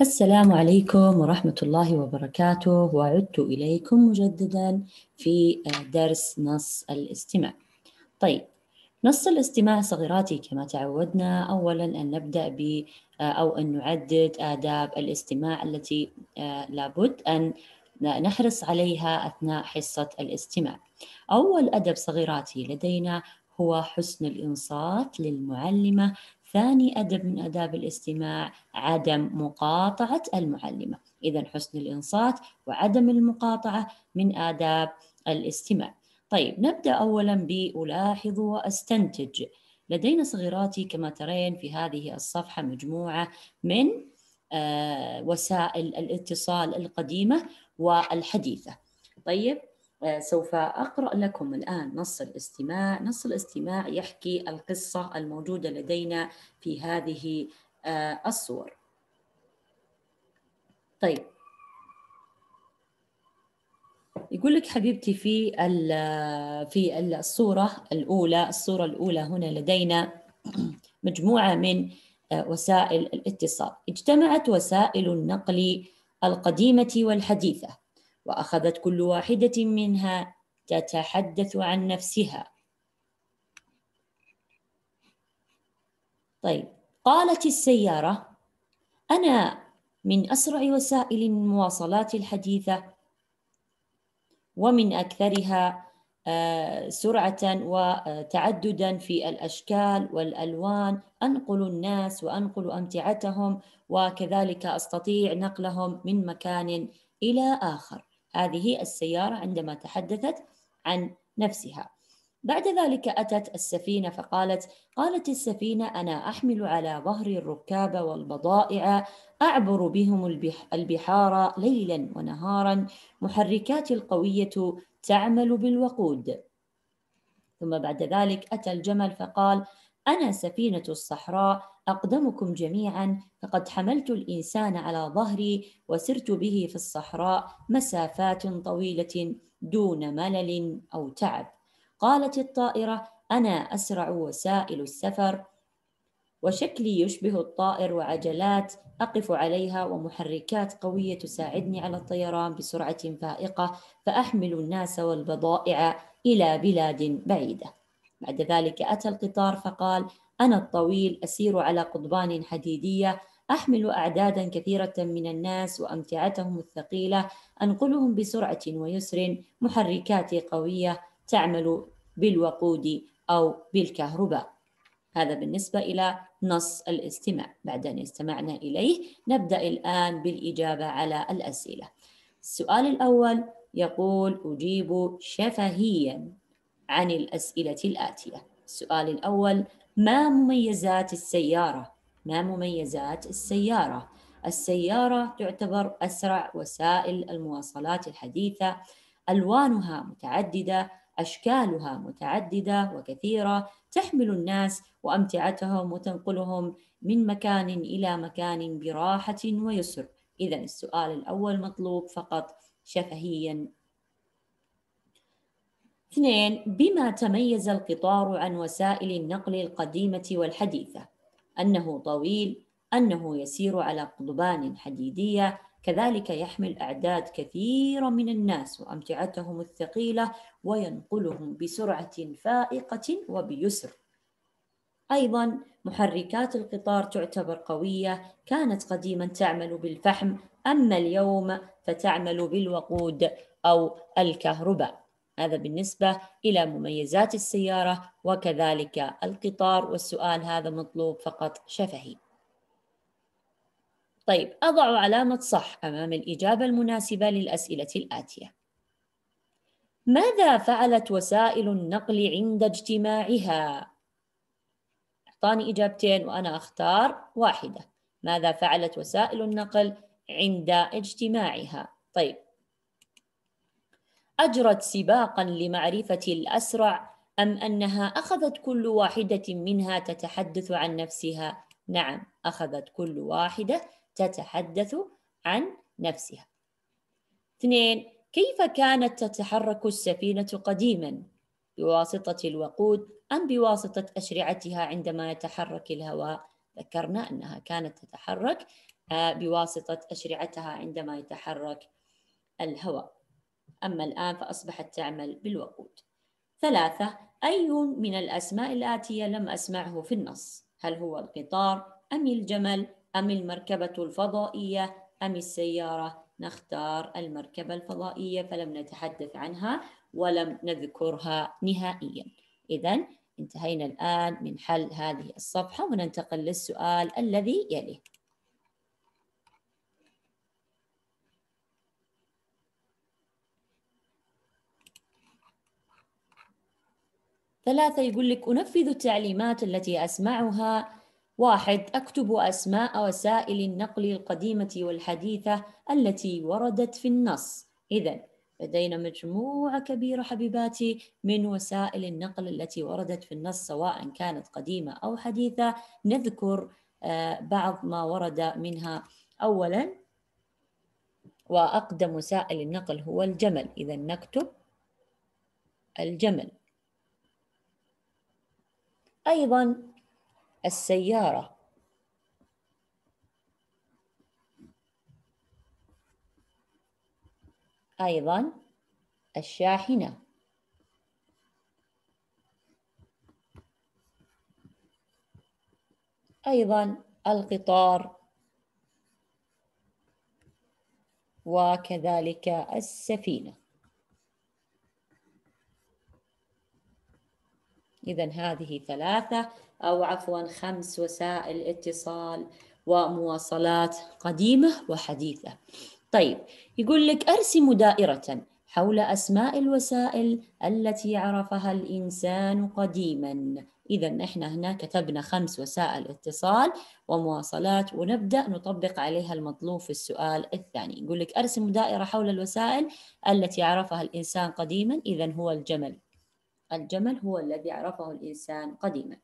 السلام عليكم ورحمة الله وبركاته وعدت إليكم مجددا في آه، درس نص الاستماع طيب نص الاستماع صغيراتي كما تعودنا أولا أن نبدأ ب آه، أو أن نعدد آداب الاستماع التي آه، لابد أن نحرص عليها أثناء حصة الاستماع أول أدب صغيراتي لدينا هو حسن الإنصات للمعلمة ثاني أدب من آداب الاستماع عدم مقاطعة المعلمة إذا حسن الإنصات وعدم المقاطعة من آداب الاستماع طيب نبدأ أولا بألاحظ وأستنتج لدينا صغيراتي كما ترين في هذه الصفحة مجموعة من آه، وسائل الاتصال القديمة والحديثة طيب آه، سوف أقرأ لكم الآن نص الاستماع نص الاستماع يحكي القصة الموجودة لدينا في هذه آه، الصور طيب يقول لك حبيبتي في آه، في الصورة الأولى الصورة الأولى هنا لدينا مجموعة من وسائل الاتصال اجتمعت وسائل النقل القديمة والحديثة واخذت كل واحده منها تتحدث عن نفسها طيب قالت السياره انا من اسرع وسائل المواصلات الحديثه ومن اكثرها آه، سرعه وتعددا في الاشكال والالوان انقل الناس وانقل امتعتهم وكذلك استطيع نقلهم من مكان الى اخر هذه السيارة عندما تحدثت عن نفسها بعد ذلك أتت السفينة فقالت قالت السفينة أنا أحمل على ظهري الركاب والبضائع أعبر بهم البحار ليلا ونهارا محركاتي القوية تعمل بالوقود ثم بعد ذلك أتى الجمل فقال أنا سفينة الصحراء أقدمكم جميعا فقد حملت الإنسان على ظهري وسرت به في الصحراء مسافات طويلة دون ملل أو تعب قالت الطائرة أنا أسرع وسائل السفر وشكلي يشبه الطائر وعجلات أقف عليها ومحركات قوية تساعدني على الطيران بسرعة فائقة فأحمل الناس والبضائع إلى بلاد بعيدة بعد ذلك أتى القطار فقال أنا الطويل أسير على قضبان حديدية أحمل أعدادا كثيرة من الناس وأمتعتهم الثقيلة أنقلهم بسرعة ويسر محركاتي قوية تعمل بالوقود أو بالكهرباء هذا بالنسبة إلى نص الاستماع بعد أن استمعنا إليه نبدأ الآن بالإجابة على الأسئلة السؤال الأول يقول أجيب شفهيا عن الأسئلة الآتية السؤال الأول ما مميزات السيارة؟ ما مميزات السيارة؟ السيارة تعتبر أسرع وسائل المواصلات الحديثة، ألوانها متعددة، أشكالها متعددة وكثيرة، تحمل الناس وأمتعتهم وتنقلهم من مكان إلى مكان براحة ويسر. إذا السؤال الأول مطلوب فقط شفهيا اثنين بما تميز القطار عن وسائل النقل القديمة والحديثة أنه طويل أنه يسير على قضبان حديدية كذلك يحمل أعداد كثيرة من الناس وأمتعتهم الثقيلة وينقلهم بسرعة فائقة وبيسر أيضا محركات القطار تعتبر قوية كانت قديما تعمل بالفحم أما اليوم فتعمل بالوقود أو الكهرباء هذا بالنسبة إلى مميزات السيارة وكذلك القطار والسؤال هذا مطلوب فقط شفهي طيب أضع علامة صح أمام الإجابة المناسبة للأسئلة الآتية ماذا فعلت وسائل النقل عند اجتماعها؟ أعطاني إجابتين وأنا أختار واحدة ماذا فعلت وسائل النقل عند اجتماعها؟ طيب اجرت سباقا لمعرفه الاسرع ام انها اخذت كل واحده منها تتحدث عن نفسها نعم اخذت كل واحده تتحدث عن نفسها اثنين كيف كانت تتحرك السفينه قديما بواسطه الوقود ام بواسطه اشرعتها عندما يتحرك الهواء ذكرنا انها كانت تتحرك آه، بواسطه اشرعتها عندما يتحرك الهواء أما الآن فأصبحت تعمل بالوقود ثلاثة أي من الأسماء الآتية لم أسمعه في النص هل هو القطار أم الجمل أم المركبة الفضائية أم السيارة نختار المركبة الفضائية فلم نتحدث عنها ولم نذكرها نهائيا إذا انتهينا الآن من حل هذه الصفحة وننتقل للسؤال الذي يليه ثلاثة يقول لك أنفذ التعليمات التي أسمعها واحد أكتب أسماء وسائل النقل القديمة والحديثة التي وردت في النص إذا لدينا مجموعة كبيرة حبيباتي من وسائل النقل التي وردت في النص سواء كانت قديمة أو حديثة نذكر آه، بعض ما ورد منها أولا وأقدم وسائل النقل هو الجمل إذا نكتب الجمل أيضا السيارة أيضا الشاحنة أيضا القطار وكذلك السفينة إذا هذه ثلاثة أو عفوا خمس وسائل اتصال ومواصلات قديمة وحديثة طيب يقول لك أرسم دائرة حول أسماء الوسائل التي عرفها الإنسان قديما إذا إحنا هنا كتبنا خمس وسائل اتصال ومواصلات ونبدأ نطبق عليها المطلوب في السؤال الثاني يقول لك أرسم دائرة حول الوسائل التي عرفها الإنسان قديما إذا هو الجمل الجمل هو الذي عرفه الإنسان قديما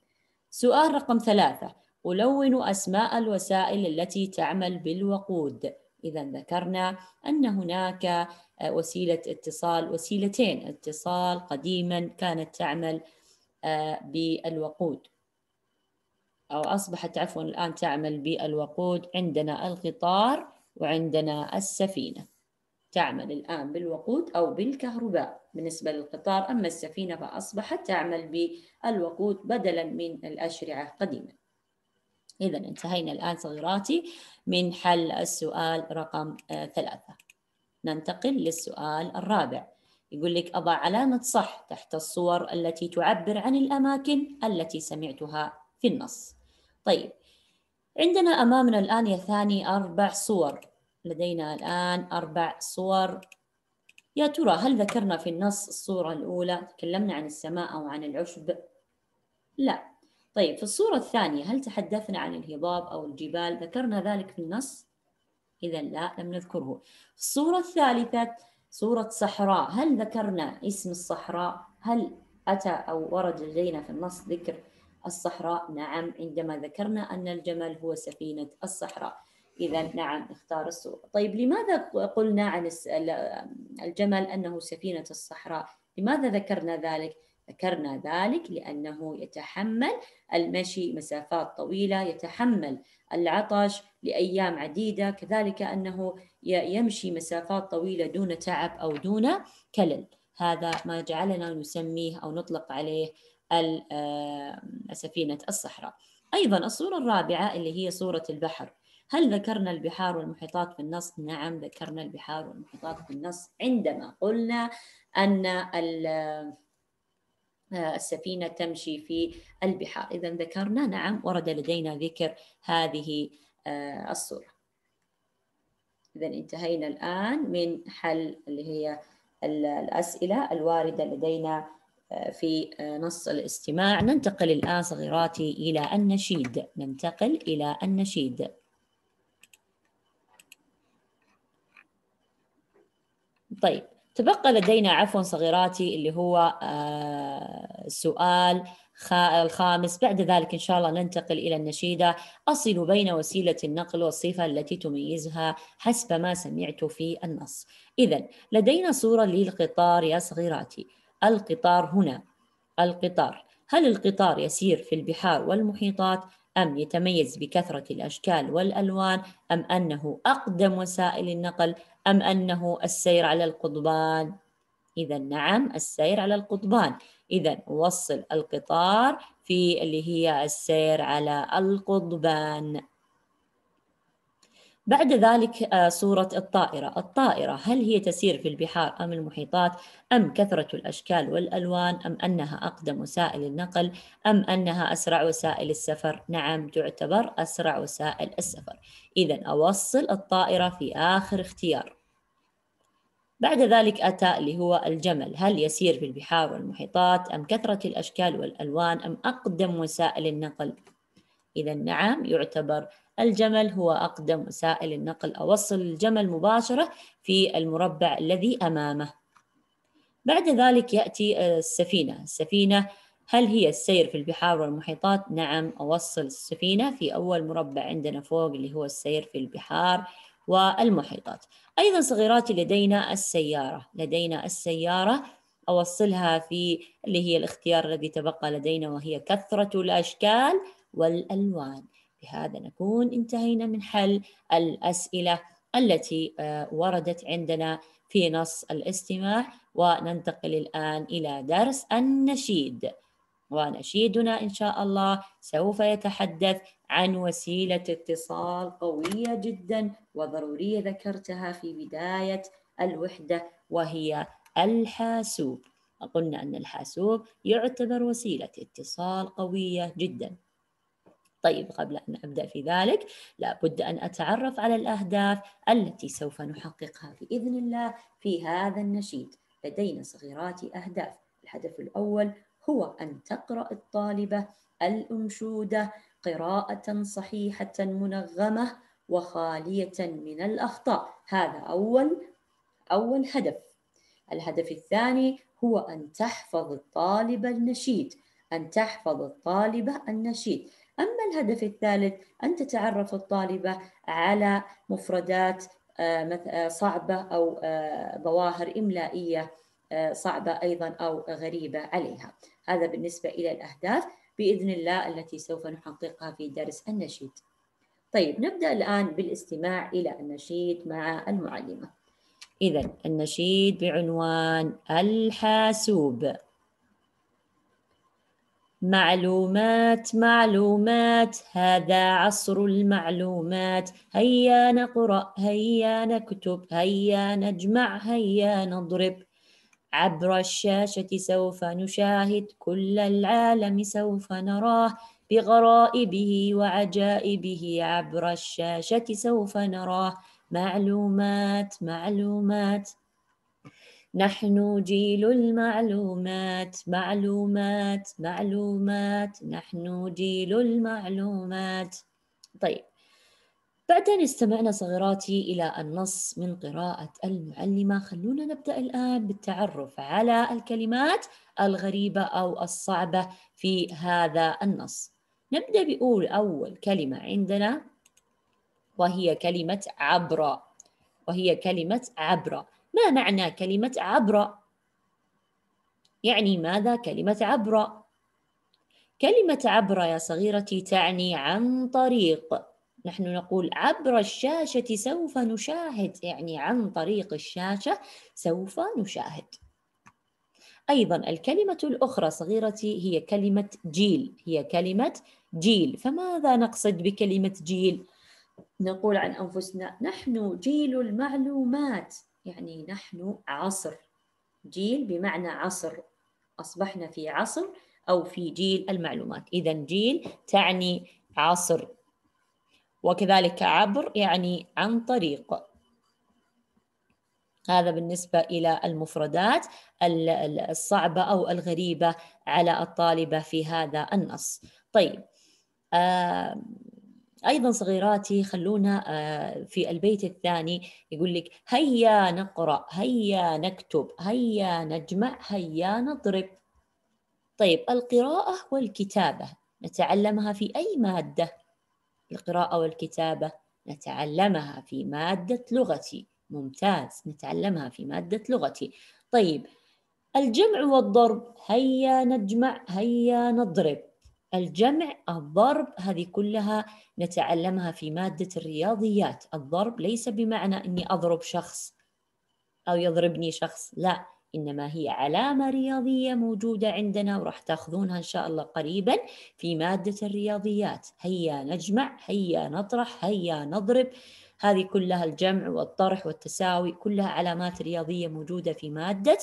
سؤال رقم ثلاثة ألون أسماء الوسائل التي تعمل بالوقود إذا ذكرنا أن هناك آه، وسيلة اتصال وسيلتين اتصال قديما كانت تعمل آه، بالوقود أو أصبحت عفوا الآن تعمل بالوقود عندنا القطار وعندنا السفينة تعمل الآن بالوقود أو بالكهرباء بالنسبة للقطار أما السفينة فأصبحت تعمل بالوقود بدلا من الأشرعة قديما إذا انتهينا الآن صغيراتي من حل السؤال رقم آه، ثلاثة ننتقل للسؤال الرابع يقول لك أضع علامة صح تحت الصور التي تعبر عن الأماكن التي سمعتها في النص طيب عندنا أمامنا الآن يا ثاني أربع صور لدينا الآن أربع صور يا ترى هل ذكرنا في النص الصورة الأولى تكلمنا عن السماء أو عن العشب؟ لا طيب في الصورة الثانية هل تحدثنا عن الهضاب أو الجبال؟ ذكرنا ذلك في النص؟ إذا لا لم نذكره في الصورة الثالثة صورة صحراء هل ذكرنا اسم الصحراء؟ هل أتى أو ورد لدينا في النص ذكر الصحراء؟ نعم عندما ذكرنا أن الجمل هو سفينة الصحراء إذا نعم اختار الصورة طيب لماذا قلنا عن الجمل أنه سفينة الصحراء لماذا ذكرنا ذلك؟ ذكرنا ذلك لأنه يتحمل المشي مسافات طويلة يتحمل العطش لأيام عديدة كذلك أنه يمشي مسافات طويلة دون تعب أو دون كلل هذا ما جعلنا نسميه أو نطلق عليه سفينة الصحراء أيضا الصورة الرابعة اللي هي صورة البحر هل ذكرنا البحار والمحيطات في النص؟ نعم ذكرنا البحار والمحيطات في النص عندما قلنا أن آه، السفينة تمشي في البحار إذا ذكرنا نعم ورد لدينا ذكر هذه آه، الصورة إذا انتهينا الآن من حل اللي هي الأسئلة الواردة لدينا آه، في نص الاستماع ننتقل الآن صغيراتي إلى النشيد ننتقل إلى النشيد طيب تبقى لدينا عفوا صغيراتي اللي هو آه، السؤال الخامس بعد ذلك إن شاء الله ننتقل إلى النشيدة أصل بين وسيلة النقل والصفة التي تميزها حسب ما سمعت في النص إذا لدينا صورة للقطار يا صغيراتي القطار هنا القطار هل القطار يسير في البحار والمحيطات أم يتميز بكثرة الأشكال والألوان أم أنه أقدم وسائل النقل أم أنه السير على القضبان إذا نعم السير على القضبان إذا وصل القطار في اللي هي السير على القضبان بعد ذلك صورة آه، الطائرة الطائرة هل هي تسير في البحار أم المحيطات أم كثرة الأشكال والألوان أم أنها أقدم وسائل النقل أم أنها أسرع وسائل السفر نعم تعتبر أسرع وسائل السفر إذا أوصل الطائرة في آخر اختيار بعد ذلك أتى اللي هو الجمل هل يسير في البحار والمحيطات أم كثرة الأشكال والألوان أم أقدم وسائل النقل إذا نعم يعتبر الجمل هو أقدم وسائل النقل أوصل الجمل مباشرة في المربع الذي أمامه بعد ذلك يأتي آه، السفينة السفينة هل هي السير في البحار والمحيطات؟ نعم أوصل السفينة في أول مربع عندنا فوق اللي هو السير في البحار والمحيطات أيضا صغيراتي لدينا السيارة لدينا السيارة أوصلها في اللي هي الاختيار الذي تبقى لدينا وهي كثرة الأشكال والألوان بهذا نكون انتهينا من حل الأسئلة التي آه، وردت عندنا في نص الاستماع وننتقل الآن إلى درس النشيد ونشيدنا إن شاء الله سوف يتحدث عن وسيلة اتصال قوية جدا وضرورية ذكرتها في بداية الوحدة وهي الحاسوب قلنا أن الحاسوب يعتبر وسيلة اتصال قوية جدا طيب قبل أن أبدأ في ذلك لابد أن أتعرف على الأهداف التي سوف نحققها بإذن الله في هذا النشيد لدينا صغيرات أهداف الهدف الأول هو أن تقرأ الطالبة الأنشودة قراءة صحيحة منغمة وخالية من الأخطاء هذا أول أول هدف الهدف الثاني هو أن تحفظ الطالبة النشيد أن تحفظ الطالبة النشيد أما الهدف الثالث أن تتعرف الطالبة على مفردات آه، آه، صعبة أو آه، ظواهر إملائية صعبة أيضا أو غريبة عليها هذا بالنسبة إلى الأهداف بإذن الله التي سوف نحققها في درس النشيد طيب نبدأ الآن بالاستماع إلى النشيد مع المعلمة إذا النشيد بعنوان الحاسوب معلومات معلومات هذا عصر المعلومات هيا نقرأ هيا نكتب هيا نجمع هيا نضرب عبر الشاشة سوف نشاهد كل العالم سوف نراه بغرائبه وعجائبه عبر الشاشة سوف نراه معلومات معلومات نحن جيل المعلومات معلومات معلومات نحن جيل المعلومات طيب بعد أن استمعنا صغيراتي إلى النص من قراءة المعلمة خلونا نبدأ الآن بالتعرف على الكلمات الغريبة أو الصعبة في هذا النص نبدأ بأول أول كلمة عندنا وهي كلمة عبرة وهي كلمة عبرة ما معنى كلمة عبرة؟ يعني ماذا كلمة عبرة؟ كلمة عبرة يا صغيرتي تعني عن طريق نحن نقول عبر الشاشة سوف نشاهد يعني عن طريق الشاشة سوف نشاهد أيضا الكلمة الأخرى صغيرتي هي كلمة جيل هي كلمة جيل فماذا نقصد بكلمة جيل؟ نقول عن أنفسنا نحن جيل المعلومات يعني نحن عصر جيل بمعنى عصر أصبحنا في عصر أو في جيل المعلومات إذا جيل تعني عصر وكذلك عبر يعني عن طريق هذا بالنسبة إلى المفردات الصعبة أو الغريبة على الطالبة في هذا النص طيب آه، أيضا صغيراتي خلونا آه، في البيت الثاني يقول لك هيا نقرأ هيا نكتب هيا نجمع هيا نضرب طيب القراءة والكتابة نتعلمها في أي مادة القراءة والكتابة نتعلمها في مادة لغتي ممتاز نتعلمها في مادة لغتي طيب الجمع والضرب هيا نجمع هيا نضرب الجمع الضرب هذه كلها نتعلمها في مادة الرياضيات الضرب ليس بمعنى أني أضرب شخص أو يضربني شخص لا إنما هي علامة رياضية موجودة عندنا وراح تاخذونها إن شاء الله قريبا في مادة الرياضيات هيا نجمع هيا نطرح هيا نضرب هذه كلها الجمع والطرح والتساوي كلها علامات رياضية موجودة في مادة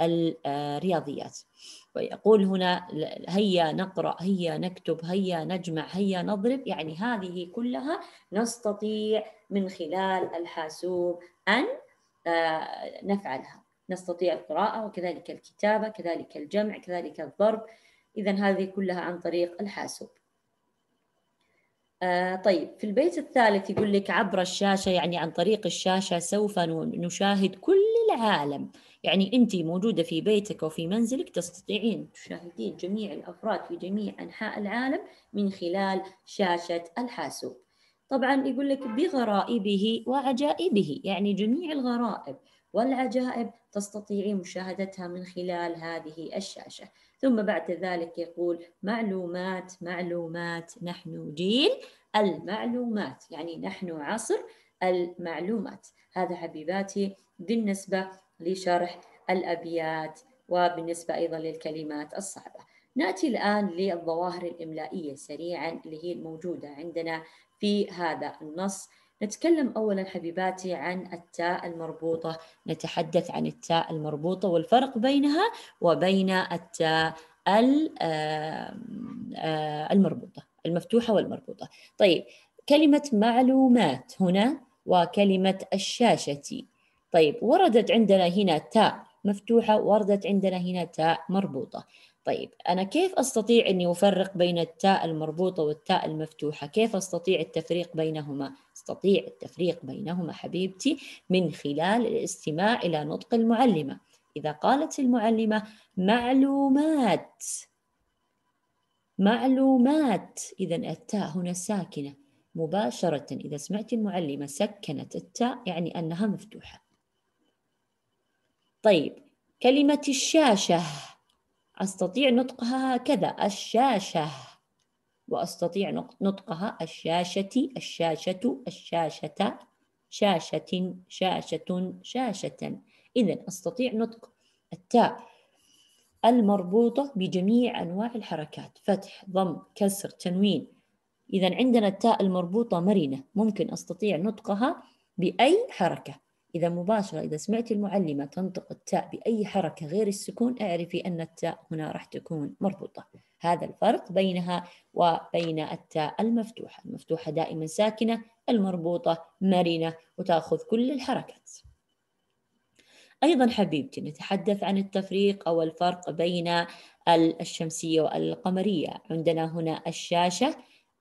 الرياضيات آه، ويقول هنا هيا نقرأ هيا نكتب هيا نجمع هيا نضرب يعني هذه كلها نستطيع من خلال الحاسوب أن آه، نفعلها نستطيع القراءة وكذلك الكتابة كذلك الجمع كذلك الضرب إذا هذه كلها عن طريق الحاسوب آه طيب في البيت الثالث يقول لك عبر الشاشة يعني عن طريق الشاشة سوف نشاهد كل العالم يعني أنت موجودة في بيتك وفي منزلك تستطيعين تشاهدين جميع الأفراد في جميع أنحاء العالم من خلال شاشة الحاسوب طبعا يقول لك بغرائبه وعجائبه يعني جميع الغرائب والعجائب تستطيعين مشاهدتها من خلال هذه الشاشة ثم بعد ذلك يقول معلومات معلومات نحن جيل المعلومات يعني نحن عصر المعلومات هذا حبيباتي بالنسبة لشرح الأبيات وبالنسبة أيضا للكلمات الصعبة ناتي الان للظواهر الاملائيه سريعا اللي هي الموجوده عندنا في هذا النص نتكلم أولا حبيباتي عن التاء المربوطة نتحدث عن التاء المربوطة والفرق بينها وبين التاء المربوطة المفتوحة والمربوطة طيب كلمة معلومات هنا وكلمة الشاشة طيب وردت عندنا هنا تاء مفتوحة وردت عندنا هنا تاء مربوطة طيب أنا كيف أستطيع أني أفرق بين التاء المربوطة والتاء المفتوحة كيف أستطيع التفريق بينهما أستطيع التفريق بينهما حبيبتي من خلال الاستماع إلى نطق المعلمة إذا قالت المعلمة معلومات معلومات إذا التاء هنا ساكنة مباشرة إذا سمعت المعلمة سكنت التاء يعني أنها مفتوحة طيب كلمة الشاشة أستطيع نطقها هكذا الشاشة وأستطيع نطقها الشاشة الشاشة الشاشة شاشة شاشة شاشة إذا أستطيع نطق التاء المربوطة بجميع أنواع الحركات فتح ضم كسر تنوين إذا عندنا التاء المربوطة مرنة ممكن أستطيع نطقها بأي حركة إذا مباشرة إذا سمعت المعلمة تنطق التاء بأي حركة غير السكون اعرفي أن التاء هنا راح تكون مربوطة هذا الفرق بينها وبين التاء المفتوحة المفتوحة دائما ساكنة المربوطة مرنة وتأخذ كل الحركات أيضا حبيبتي نتحدث عن التفريق أو الفرق بين الشمسية والقمرية عندنا هنا الشاشة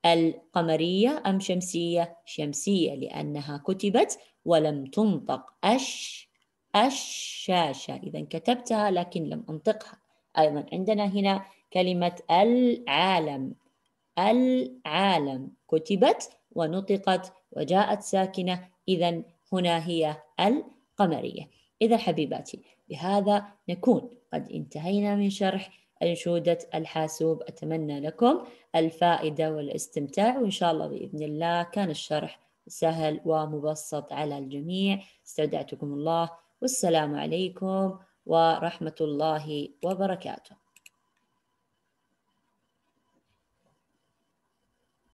القمرية أم شمسية؟ شمسية لأنها كتبت ولم تنطق أش الشاشة إذا كتبتها لكن لم أنطقها أيضا عندنا هنا كلمة العالم العالم كتبت ونطقت وجاءت ساكنة إذا هنا هي القمرية إذا حبيباتي بهذا نكون قد انتهينا من شرح أنشودة الحاسوب أتمنى لكم الفائدة والاستمتاع وإن شاء الله بإذن الله كان الشرح سهل ومبسط على الجميع استودعتكم الله والسلام عليكم ورحمة الله وبركاته